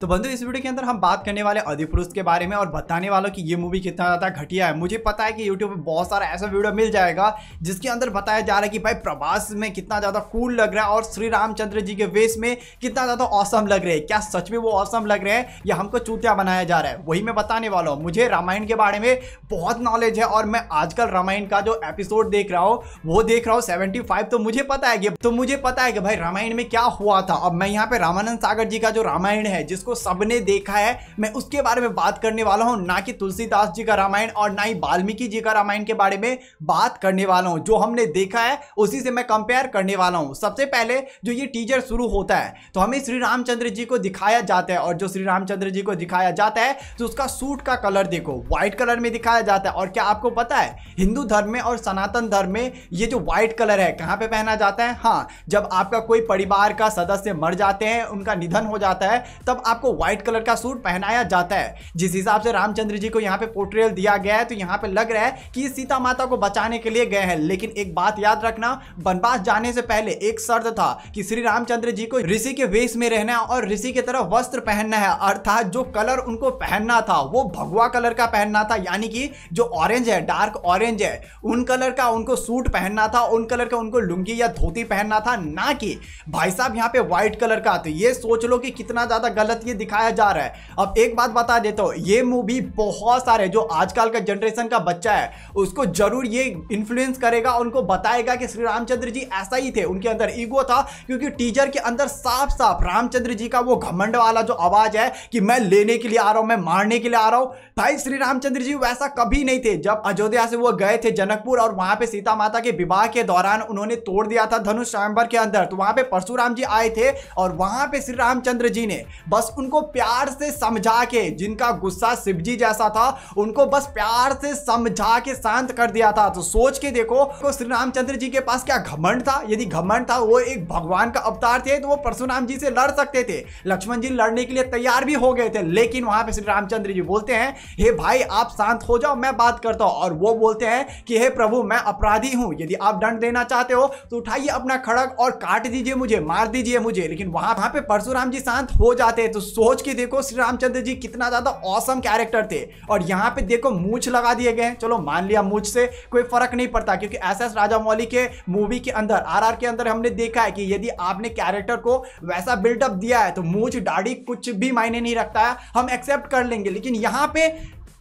तो बंधु इस वीडियो के अंदर हम बात करने वाले अधिपुरुष के बारे में और बताने वालों कि ये मूवी कितना ज़्यादा घटिया है मुझे पता है कि यूट्यूब पे बहुत सारा ऐसा वीडियो मिल जाएगा जिसके अंदर बताया जा रहा है कि भाई प्रभास में कितना ज़्यादा कूल लग रहा है और श्री रामचंद्र जी के वेश में कितना ज़्यादा औसम लग रहे हैं क्या सच में वो औसम लग रहे हैं या हमको चूतिया बनाया जा रहा है वही मैं बताने वाला हूँ मुझे रामायण के बारे में बहुत नॉलेज है और मैं आजकल रामायण का जो एपिसोड देख रहा हूँ वो देख रहा हूँ सेवेंटी तो मुझे पता है कि तो मुझे पता है कि भाई रामायण में क्या हुआ था अब मैं यहाँ पे रामानंद सागर जी का जो रामायण है जिस जिसको सबने देखा है मैं उसके बारे में बात करने वाला हूँ ना कि तुलसीदास जी का रामायण और ना ही वाल्मीकि जी का रामायण के बारे में बात करने वाला हूँ जो हमने देखा है उसी से मैं कंपेयर करने वाला हूँ सबसे पहले जो ये टीजर शुरू होता है तो हमें श्री रामचंद्र जी को दिखाया जाता है और जो श्री रामचंद्र जी को दिखाया जाता है तो उसका सूट का कलर देखो व्हाइट कलर में दिखाया जाता है और क्या आपको पता है हिंदू धर्म में और सनातन धर्म में ये जो व्हाइट कलर है कहाँ पे पहना जाता है हाँ जब आपका कोई परिवार का सदस्य मर जाते हैं उनका निधन हो जाता है तब आप आपको व्हाइट कलर का सूट पहनाया जाता है जिस हिसाब से रामचंद्र जी को यहाँ पे पोर्ट्रेल दिया गया है तो यहाँ पे लग रहा है कि सीता माता को बचाने के लिए गए हैं लेकिन एक बात याद रखना वनवास जाने से पहले एक शर्त था कि श्री रामचंद्र जी को ऋषि के वेश में रहना और ऋषि की तरह वस्त्र पहनना है अर्थात जो कलर उनको पहनना था वो भगवा कलर का पहनना था यानी कि जो ऑरेंज है डार्क ऑरेंज है उन कलर का उनको सूट पहनना था उन कलर का उनको लुंगी या धोती पहनना था ना कि भाई साहब यहाँ पे व्हाइट कलर का तो ये सोच लो कि कितना ज्यादा गलत ये दिखाया जा रहा है अब एक बात बता देता तो हूँ ये मूवी बहुत सारे जो आजकल का जनरेशन का बच्चा है उसको जरूर ये इन्फ्लुएंस करेगा उनको बताएगा कि श्री रामचंद्र जी ऐसा ही थे उनके अंदर ईगो था क्योंकि टीचर के अंदर साफ साफ रामचंद्र जी का वो घमंड वाला जो आवाज है कि मैं लेने के लिए आ रहा हूँ मैं मारने के लिए आ रहा हूँ भाई श्री रामचंद्र जी वैसा कभी नहीं थे जब अयोध्या से वो गए थे जनकपुर और वहां पे सीता माता के विवाह के दौरान उन्होंने तोड़ दिया था धनुष स्वयंबर के अंदर तो वहां पे परशुराम जी आए थे और वहां पे श्री रामचंद्र जी ने बस उनको प्यार से समझा के जिनका गुस्सा शिवजी जैसा था उनको बस प्यार से समझा के शांत कर दिया था तो सोच के देखो तो श्री रामचंद्र जी के पास क्या घमंड था यदि घमंड था वो एक भगवान का अवतार थे तो वो परशुराम जी से लड़ सकते थे लक्ष्मण जी लड़ने के लिए तैयार भी हो गए थे लेकिन वहां पे श्री रामचंद्र जी बोलते हैं हे भाई आप शांत हो जाओ मैं बात करता हूं और वो बोलते हैं कि हे प्रभु मैं अपराधी हूं यदि आप दंड देना चाहते हो तो उठाइए अपना खड़क और काट दीजिए मुझे मार दीजिए मुझे लेकिन वहां वहां पे परशुराम जी शांत हो जाते तो सोच के देखो श्री रामचंद्र जी कितना ज्यादा औसम कैरेक्टर थे और यहाँ पे देखो मूछ लगा दिए गए चलो मान लिया मूछ से कोई फर्क नहीं पड़ता क्योंकि एस एस राजामौली के मूवी के अंदर आर के अंदर हमने देखा है कि यदि आपने कैरेक्टर को वैसा बिल्डअप दिया है तो मूछ डाढ़ी कुछ भी मायने नहीं रखता है हम एक्सेप्ट कर लेंगे लेकिन यहाँ पे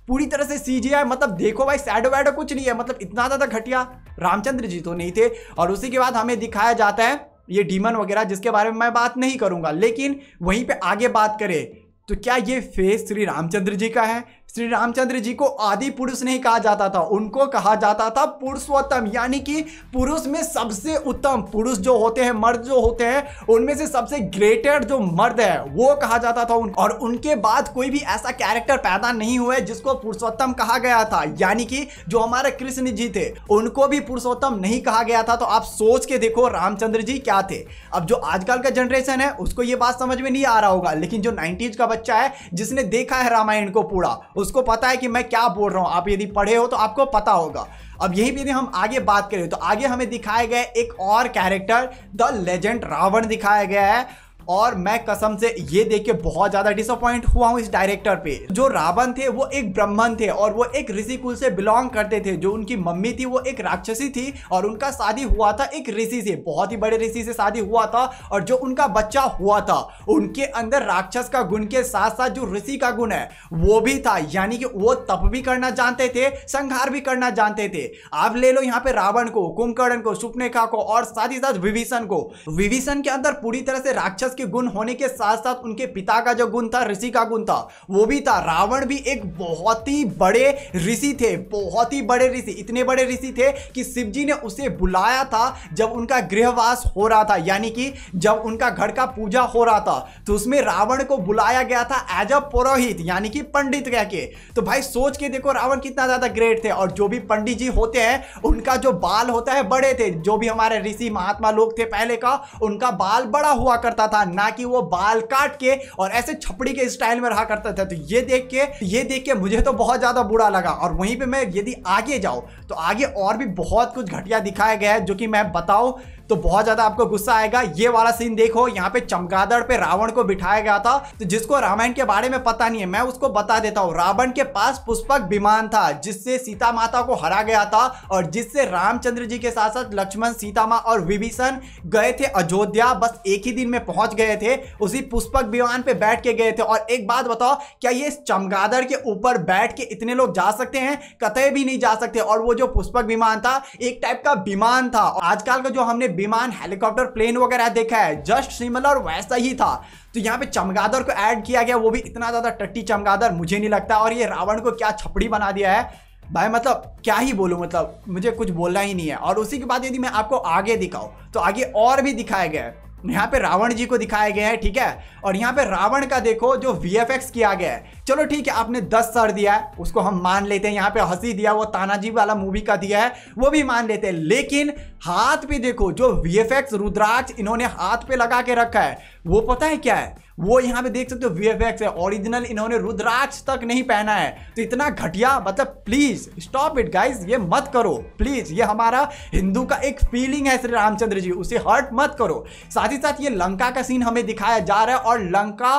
पूरी तरह से सी मतलब देखो भाई सैडो वैडो कुछ नहीं है मतलब इतना ज़्यादा घटिया रामचंद्र जी तो नहीं थे और उसी के बाद हमें दिखाया जाता है ये डीमन वगैरह जिसके बारे में मैं बात नहीं करूँगा लेकिन वहीं पर आगे बात करें तो क्या ये फेस श्री रामचंद्र जी का है श्री रामचंद्र जी को आदि पुरुष नहीं कहा जाता था उनको कहा जाता था पुरुषोत्तम यानी कि पुरुष में सबसे उत्तम पुरुष जो होते हैं मर्द जो होते हैं उनमें से सबसे ग्रेटर जो मर्द है वो कहा जाता था उनको और उनके बाद कोई भी ऐसा कैरेक्टर पैदा नहीं हुआ जिसको पुरुषोत्तम कहा गया था यानी कि जो हमारे कृष्ण जी थे उनको भी पुरुषोत्तम नहीं कहा गया था तो आप सोच के देखो रामचंद्र जी क्या थे अब जो आजकल का जनरेशन है उसको ये बात समझ में नहीं आ रहा होगा लेकिन जो नाइनटीज का बच्चा है जिसने देखा है रामायण को पूरा उसको पता है कि मैं क्या बोल रहा हूँ आप यदि पढ़े हो तो आपको पता होगा अब यही यदि हम आगे बात करें तो आगे हमें दिखाया गया एक और कैरेक्टर द लेजेंड रावण दिखाया गया है और मैं कसम से ये देख के बहुत ज्यादा डिसअपॉइंट हुआ हूँ इस डायरेक्टर पे जो रावण थे वो एक ब्राह्मण थे और वो एक ऋषि कुल से बिलोंग करते थे जो उनकी मम्मी थी वो एक राक्षसी थी और उनका शादी हुआ था एक ऋषि से बहुत ही बड़े ऋषि से शादी हुआ था और जो उनका बच्चा हुआ था उनके अंदर राक्षस का गुण के साथ साथ जो ऋषि का गुण है वो भी था यानी कि वो तप भी करना जानते थे संहार भी करना जानते थे आप ले लो यहाँ पे रावण को कुंभकर्ण को सुपनेखा को और साथ ही साथ विभीषण को विभीषण के अंदर पूरी तरह से राक्षस के गुण होने के साथ साथ उनके पिता का जो गुण था ऋषि का गुण था वो भी था रावण भी एक बहुत ही बड़े ऋषि थे बहुत ही बड़े ऋषि इतने बड़े ऋषि थे कि शिव जी ने उसे बुलाया था जब उनका गृहवास हो रहा था यानी कि जब उनका घर का पूजा हो रहा था तो उसमें रावण को बुलाया गया था एज अ पुरोहित यानी कि पंडित कह के तो भाई सोच के देखो रावण कितना ज़्यादा ग्रेट थे और जो भी पंडित जी होते हैं उनका जो बाल होता है बड़े थे जो भी हमारे ऋषि महात्मा लोग थे पहले का उनका बाल बड़ा हुआ करता था ना कि वो बाल काट के और ऐसे छपड़ी के स्टाइल में रहा करता था तो ये देख के ये देख के मुझे तो बहुत ज़्यादा बुरा लगा और वहीं पर मैं यदि आगे जाऊँ तो आगे और भी बहुत कुछ घटिया दिखाया गया है जो कि मैं बताऊँ तो बहुत ज्यादा आपको गुस्सा आएगा ये वाला सीन देखो यहाँ पे चमगादड़ पे रावण को बिठाया गया था तो जिसको रामायण के बारे में पता नहीं है मैं उसको बता देता हूँ रावण के पास पुष्पक विमान था जिससे सीता माता को हरा गया था और जिससे रामचंद्र जी के साथ साथ लक्ष्मण सीतामा और विभीषण गए थे अयोध्या बस एक ही दिन में पहुंच गए थे उसी पुष्पक विमान पे बैठ के गए थे और एक बात बताओ क्या ये चमगादड़ के ऊपर बैठ के इतने लोग जा सकते हैं कतई भी नहीं जा सकते और वो जो पुष्पक विमान था एक टाइप का विमान था आजकल का जो हमने विमान हेलीकॉप्टर प्लेन वगैरह देखा है जस्ट सिमिलर वैसा ही था तो यहाँ पे चमगादर को ऐड किया गया वो भी इतना ज़्यादा टट्टी चमगादर मुझे नहीं लगता और ये रावण को क्या छपड़ी बना दिया है भाई मतलब क्या ही बोलूँ मतलब मुझे कुछ बोलना ही नहीं है और उसी के बाद यदि मैं आपको आगे दिखाऊँ तो आगे और भी दिखाया गया है यहाँ पे रावण जी को दिखाया गया है ठीक है और यहाँ पे रावण का देखो जो वी किया गया है चलो ठीक है आपने दस सर दिया है उसको हम मान लेते हैं यहाँ पे हंसी दिया वो तानाजी वाला मूवी का दिया है वो भी मान लेते हैं लेकिन हाथ पे देखो जो वी रुद्राक्ष इन्होंने हाथ पे लगा के रखा है वो पता है क्या है वो यहाँ पे देख सकते हो वी है ओरिजिनल इन्होंने रुद्राक्ष तक नहीं पहना है तो इतना घटिया मतलब प्लीज स्टॉप इट गाइज ये मत करो प्लीज ये हमारा हिंदू का एक फीलिंग है श्री रामचंद्र जी उसे हर्ट मत करो साथ ही साथ ये लंका का सीन हमें दिखाया जा रहा है और लंका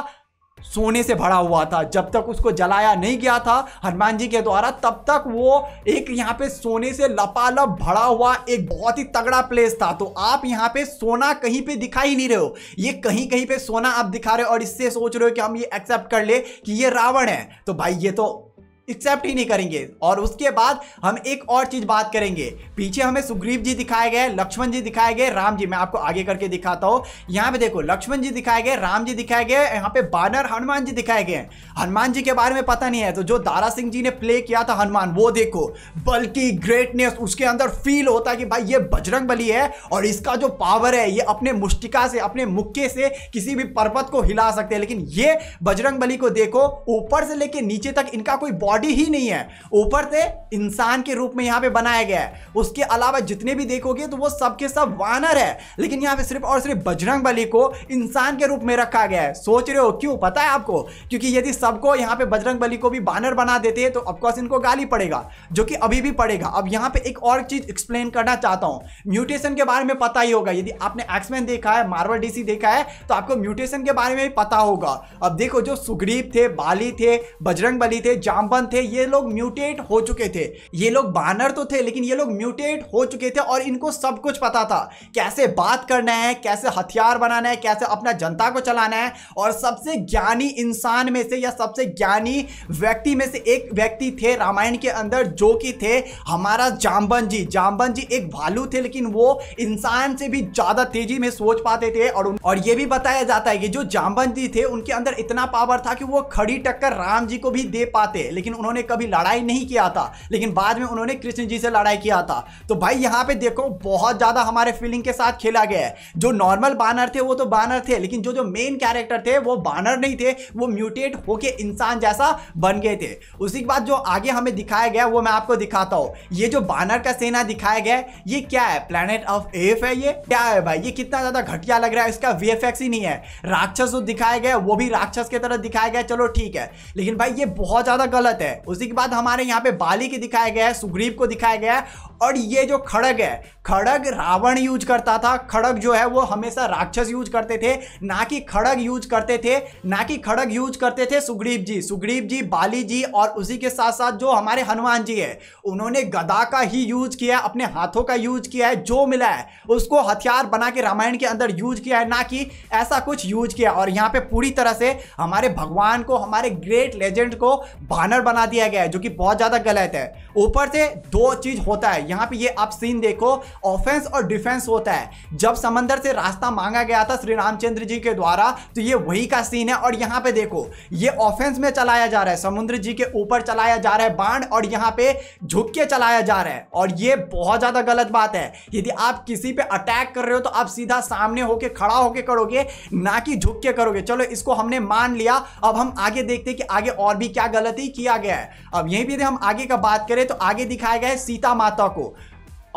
सोने से भरा हुआ था जब तक उसको जलाया नहीं गया था हनुमान जी के द्वारा तब तक वो एक यहाँ पे सोने से लपालप भरा हुआ एक बहुत ही तगड़ा प्लेस था तो आप यहाँ पे सोना कहीं पे दिखा ही नहीं रहे हो ये कहीं कहीं पे सोना आप दिखा रहे हो और इससे सोच रहे हो कि हम ये एक्सेप्ट कर ले कि ये रावण है तो भाई ये तो एक्सेप्ट ही नहीं करेंगे और उसके बाद हम एक और चीज बात करेंगे पीछे हमें सुग्रीव जी दिखाए गए लक्ष्मण जी दिखाए गए राम जी मैं आपको आगे करके दिखाता हूँ यहाँ पे देखो लक्ष्मण जी दिखाए गए राम जी दिखाए गए यहाँ पे बानर हनुमान जी दिखाए गए हनुमान जी के बारे में पता नहीं है तो जो दारा सिंह जी ने प्ले किया था हनुमान वो देखो बल्कि ग्रेटनेस उसके अंदर फील होता है कि भाई ये बजरंग बली है और इसका जो पावर है ये अपने मुष्टिका से अपने मुक्के से किसी भी पर्वत को हिला सकते हैं लेकिन ये बजरंग बली को देखो ऊपर से लेके नीचे तक इनका कोई बॉडी बॉडी ही नहीं है ऊपर से इंसान के रूप में यहाँ पे बनाया गया है उसके अलावा जितने भी देखोगे तो वो सबके सब वानर है लेकिन यहाँ पे सिर्फ और सिर्फ बजरंग बली को इंसान के रूप में रखा गया है सोच रहे हो क्यों पता है आपको क्योंकि यदि सबको यहाँ पे बजरंग बली को भी वानर बना देते हैं तो ऑफकोर्स इनको गाली पड़ेगा जो कि अभी भी पड़ेगा अब यहाँ पे एक और चीज एक्सप्लेन करना चाहता हूँ म्यूटेशन के बारे में पता ही होगा यदि आपने एक्समैन देखा है मार्वल डीसी देखा है तो आपको म्यूटेशन के बारे में भी पता होगा अब देखो जो सुग्रीव थे बाली थे बजरंग बली थे जामबन इंसान थे ये लोग म्यूटेट हो चुके थे ये लोग बानर तो थे लेकिन ये लोग म्यूटेट हो चुके थे और इनको सब कुछ पता था कैसे बात करना है कैसे हथियार बनाना है कैसे अपना जनता को चलाना है और सबसे ज्ञानी इंसान में से या सबसे ज्ञानी व्यक्ति में से एक व्यक्ति थे रामायण के अंदर जो कि थे हमारा जामबन जी जामबन जी एक भालू थे लेकिन वो इंसान से भी ज्यादा तेजी में सोच पाते थे और और ये भी बताया जाता है कि जो जामबन जी थे उनके अंदर इतना पावर था कि वो खड़ी टक्कर राम जी को भी दे पाते लेकिन उन्होंने कभी लड़ाई नहीं किया था लेकिन बाद में उन्होंने कृष्ण जी से लड़ाई किया था तो भाई यहाँ पे देखो बहुत ज़्यादा हमारे फीलिंग के साथ खेला गया है जो नॉर्मल बानर थे वो तो बानर थे लेकिन जो जो मेन कैरेक्टर थे वो बानर नहीं थे वो म्यूटेट होके इंसान जैसा बन गए थे उसी के बाद जो आगे हमें दिखाया गया वो मैं आपको दिखाता हूँ ये जो बानर का सेना दिखाया गया ये क्या है प्लानट ऑफ एफ है ये क्या है भाई ये कितना ज़्यादा घटिया लग रहा है इसका वी ही नहीं है राक्षस जो दिखाया गया वो भी राक्षस के तरह दिखाया गया चलो ठीक है लेकिन भाई ये बहुत ज़्यादा गलत है है उसी के बाद हमारे यहाँ पे बाली के दिखाया गया है सुग्रीव को दिखाया गया है और ये जो खड़ग है खड़ग रावण यूज करता था खड़ग जो है वो हमेशा राक्षस यूज करते थे ना कि खड़ग यूज करते थे ना कि खड़ग यूज करते थे सुग्रीव जी सुग्रीव जी बाली जी और उसी के साथ साथ जो हमारे हनुमान जी है उन्होंने गदा का ही यूज किया अपने हाथों का यूज किया है जो मिला है उसको हथियार बना के रामायण के अंदर यूज किया है ना कि ऐसा कुछ यूज किया और यहाँ पे पूरी तरह से हमारे भगवान को हमारे ग्रेट लेजेंड को बानर बना दिया गया है जो कि बहुत ज्यादा गलत है ऊपर से दो चीज होता है यहाँ पे ये आप सीन देखो ऑफेंस और डिफेंस होता है जब समंदर से रास्ता मांगा गया था श्री रामचंद्र जी के द्वारा तो ये वही का सीन है और यहाँ पे देखो ये ऑफेंस में चलाया जा रहा है समुद्र जी के ऊपर चलाया जा रहा है बाण और यहाँ पे झुक के चलाया जा रहा है और ये बहुत ज्यादा गलत बात है यदि आप किसी पे अटैक कर रहे हो तो आप सीधा सामने होके खड़ा होके करोगे ना कि झुक के करोगे चलो इसको हमने मान लिया अब हम आगे देखते कि आगे और भी क्या गलती किया गया है अब यही भी हम आगे का बात करें तो आगे दिखाया गया है सीता माता bloco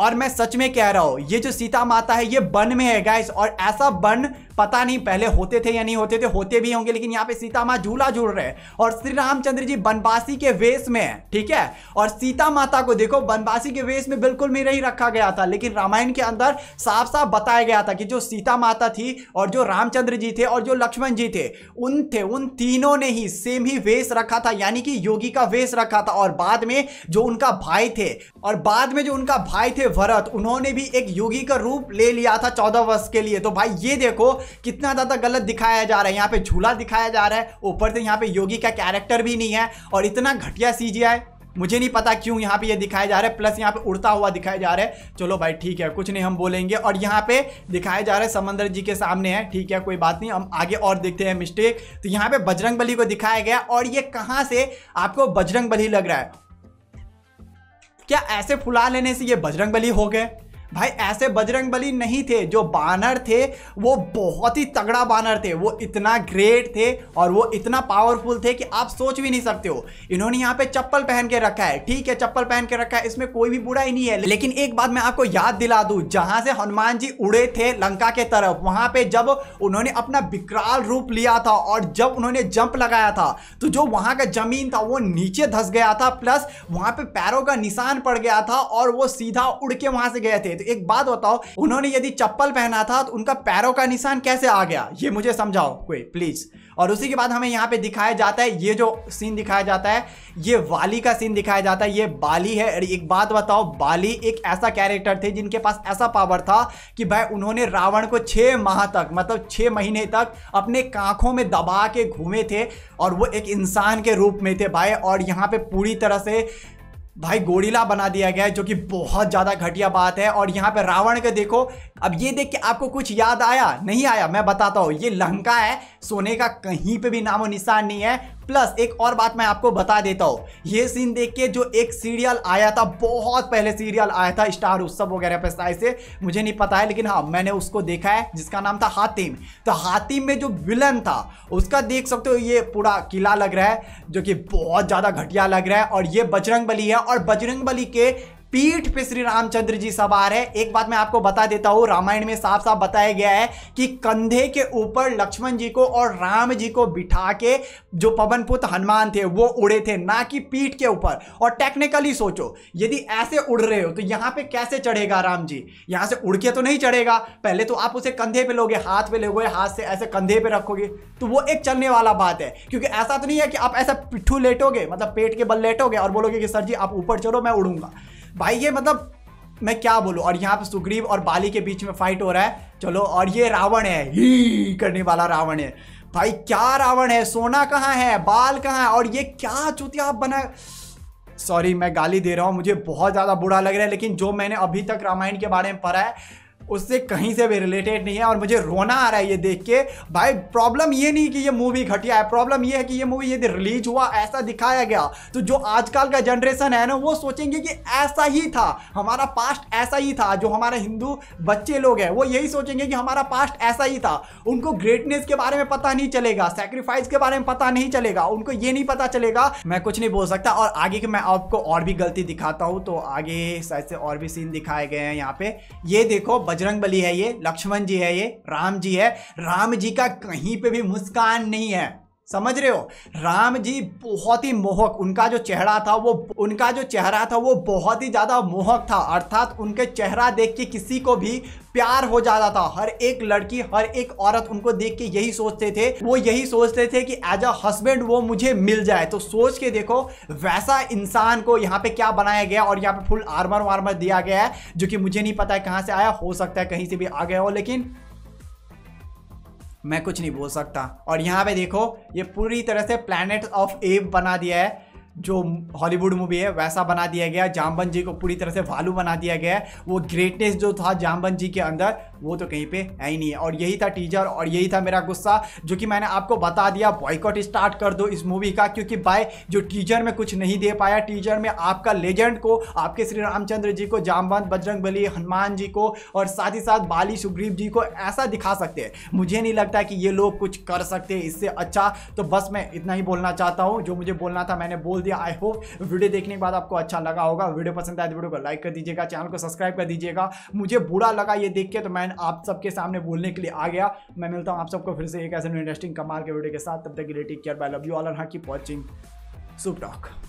और मैं सच में कह रहा हूँ ये जो सीता माता है ये बन में है गाइस और ऐसा बन पता नहीं पहले होते थे या नहीं होते थे होते भी होंगे लेकिन यहाँ पे सीता माँ झूला झूल रहे और श्री रामचंद्र जी बनवासी के वेश में है ठीक है और सीता माता को देखो बनवासी के वेश में बिल्कुल भी ही रखा गया था लेकिन रामायण के अंदर साफ साफ बताया गया था कि जो सीता माता थी और जो रामचंद्र जी थे और जो लक्ष्मण जी थे उन थे उन तीनों ने ही सेम ही वेश रखा था यानी कि योगी का वेश रखा था और बाद में जो उनका भाई थे और बाद में जो उनका भाई थे वरत उन्होंने भी एक योगी का रूप ले लिया था चौदह वर्ष के लिए तो भाई ये देखो कितना ज़्यादा गलत दिखाया जा रहा है यहाँ पे झूला दिखाया जा रहा है ऊपर से यहाँ पे योगी का कैरेक्टर भी नहीं है और इतना घटिया सी मुझे नहीं पता क्यों यहाँ पे ये यह दिखाया जा रहा है प्लस यहाँ पे उड़ता हुआ दिखाया जा रहा है चलो भाई ठीक है कुछ नहीं हम बोलेंगे और यहाँ पे दिखाया जा रहा है समंदर जी के सामने है ठीक है कोई बात नहीं हम आगे और देखते हैं मिस्टेक तो यहाँ पे बजरंग बली को दिखाया गया और ये कहाँ से आपको बजरंग बली लग रहा है क्या ऐसे फुला लेने से ये बजरंग बली हो गए भाई ऐसे बजरंग बली नहीं थे जो बानर थे वो बहुत ही तगड़ा बानर थे वो इतना ग्रेट थे और वो इतना पावरफुल थे कि आप सोच भी नहीं सकते हो इन्होंने यहाँ पे चप्पल पहन के रखा है ठीक है चप्पल पहन के रखा है इसमें कोई भी बुराई नहीं है लेकिन एक बात मैं आपको याद दिला दूँ जहाँ से हनुमान जी उड़े थे लंका के तरफ वहाँ पे जब उन्होंने अपना विकराल रूप लिया था और जब उन्होंने जंप लगाया था तो जो वहाँ का जमीन था वो नीचे धस गया था प्लस वहाँ पे पैरों का निशान पड़ गया था और वो सीधा उड़ के वहाँ से गए थे तो एक बात बताओ उन्होंने यदि चप्पल पहना था तो उनका पैरों का निशान कैसे आ गया ये मुझे समझाओ कोई प्लीज और उसी के बाद हमें यहाँ पे दिखाया जाता है ये जो सीन दिखाया जाता है ये वाली का सीन दिखाया जाता है ये बाली है और एक बात बताओ बाली एक ऐसा कैरेक्टर थे जिनके पास ऐसा पावर था कि भाई उन्होंने रावण को छः माह तक मतलब छः महीने तक अपने कांखों में दबा के घूमे थे और वो एक इंसान के रूप में थे भाई और यहाँ पे पूरी तरह से भाई गोरीला बना दिया गया है जो कि बहुत ज़्यादा घटिया बात है और यहाँ पे रावण के देखो अब ये देख के आपको कुछ याद आया नहीं आया मैं बताता हूँ ये लंका है सोने का कहीं पे भी नामो निशान नहीं है प्लस एक और बात मैं आपको बता देता हूँ ये सीन देख के जो एक सीरियल आया था बहुत पहले सीरियल आया था स्टार उत्सव वगैरह पे से मुझे नहीं पता है लेकिन हाँ मैंने उसको देखा है जिसका नाम था हातिम तो हातिम में जो विलन था उसका देख सकते हो ये पूरा किला लग रहा है जो कि बहुत ज़्यादा घटिया लग रहा है और ये बजरंग बली है और बजरंग बली के पीठ पे श्री रामचंद्र जी सवार है एक बात मैं आपको बता देता हूँ रामायण में साफ साफ बताया गया है कि कंधे के ऊपर लक्ष्मण जी को और राम जी को बिठा के जो पवन पुत्र हनुमान थे वो उड़े थे ना कि पीठ के ऊपर और टेक्निकली सोचो यदि ऐसे उड़ रहे हो तो यहाँ पे कैसे चढ़ेगा राम जी यहाँ से उड़ के तो नहीं चढ़ेगा पहले तो आप उसे कंधे पे लोगे हाथ पे लोगे हाथ से ऐसे कंधे पे रखोगे तो वो एक चलने वाला बात है क्योंकि ऐसा तो नहीं है कि आप ऐसा पिट्ठू लेटोगे मतलब पेट के बल लेटोगे और बोलोगे कि सर जी आप ऊपर चलो मैं उड़ूंगा भाई ये मतलब मैं क्या बोलूँ और यहाँ पे सुग्रीव और बाली के बीच में फाइट हो रहा है चलो और ये रावण है ही करने वाला रावण है भाई क्या रावण है सोना कहाँ है बाल कहाँ है और ये क्या चुतिया बना सॉरी मैं गाली दे रहा हूँ मुझे बहुत ज़्यादा बुरा लग रहा है लेकिन जो मैंने अभी तक रामायण के बारे में पढ़ा है उससे कहीं से भी रिलेटेड नहीं है और मुझे रोना आ रहा है ये देख के भाई प्रॉब्लम ये नहीं कि ये मूवी घटिया है प्रॉब्लम ये है कि ये मूवी यदि रिलीज हुआ ऐसा दिखाया गया तो जो आजकल का जनरेशन है ना वो सोचेंगे कि ऐसा ही था हमारा पास्ट ऐसा ही था जो हमारे हिंदू बच्चे लोग हैं वो यही सोचेंगे कि हमारा पास्ट ऐसा ही था उनको ग्रेटनेस के बारे में पता नहीं चलेगा सेक्रीफाइस के बारे में पता नहीं चलेगा उनको ये नहीं पता चलेगा मैं कुछ नहीं बोल सकता और आगे की मैं आपको और भी गलती दिखाता हूँ तो आगे शायद से और भी सीन दिखाए गए हैं यहाँ पे ये देखो बजरंग बली है ये लक्ष्मण जी है ये राम जी है राम जी का कहीं पे भी मुस्कान नहीं है समझ रहे हो राम जी बहुत ही मोहक उनका जो चेहरा था वो उनका जो चेहरा था वो बहुत ही ज़्यादा मोहक था अर्थात उनके चेहरा देख के किसी को भी प्यार हो जाता था हर एक लड़की हर एक औरत उनको देख के यही सोचते थे वो यही सोचते थे कि एज अ हस्बैंड वो मुझे मिल जाए तो सोच के देखो वैसा इंसान को यहाँ पे क्या बनाया गया और यहाँ पे फुल आर्मर वार्मर दिया गया है जो कि मुझे नहीं पता है कहाँ से आया हो सकता है कहीं से भी आ गया हो लेकिन मैं कुछ नहीं बोल सकता और यहाँ पे देखो ये पूरी तरह से प्लानट ऑफ एब बना दिया है जो हॉलीवुड मूवी है वैसा बना दिया गया जामबन जी को पूरी तरह से भालू बना दिया गया है वो ग्रेटनेस जो था जामबन जी के अंदर वो तो कहीं पे है ही नहीं है और यही था टीजर और यही था मेरा गुस्सा जो कि मैंने आपको बता दिया बॉयकॉट स्टार्ट कर दो इस मूवी का क्योंकि बाय जो टीजर में कुछ नहीं दे पाया टीजर में आपका लेजेंड को आपके श्री रामचंद्र जी को जामवंत बजरंग बली हनुमान जी को और साथ ही साथ बाली सुग्रीव जी को ऐसा दिखा सकते हैं मुझे नहीं लगता कि ये लोग कुछ कर सकते इससे अच्छा तो बस मैं इतना ही बोलना चाहता हूँ जो मुझे बोलना था मैंने बोल दिया आई होप वीडियो देखने के बाद आपको अच्छा लगा होगा वीडियो पसंद आए तो वीडियो को लाइक कर दीजिएगा चैनल को सब्सक्राइब कर दीजिएगा मुझे बुरा लगा ये देख के तो मैंने एंड आप सबके सामने बोलने के लिए आ गया मैं मिलता हूँ आप सबको फिर से एक ऐसे इंटरेस्टिंग कमाल के वीडियो के साथ तब तक के लिए take care bye love you all and हाँ की वॉचिंग सुपटॉक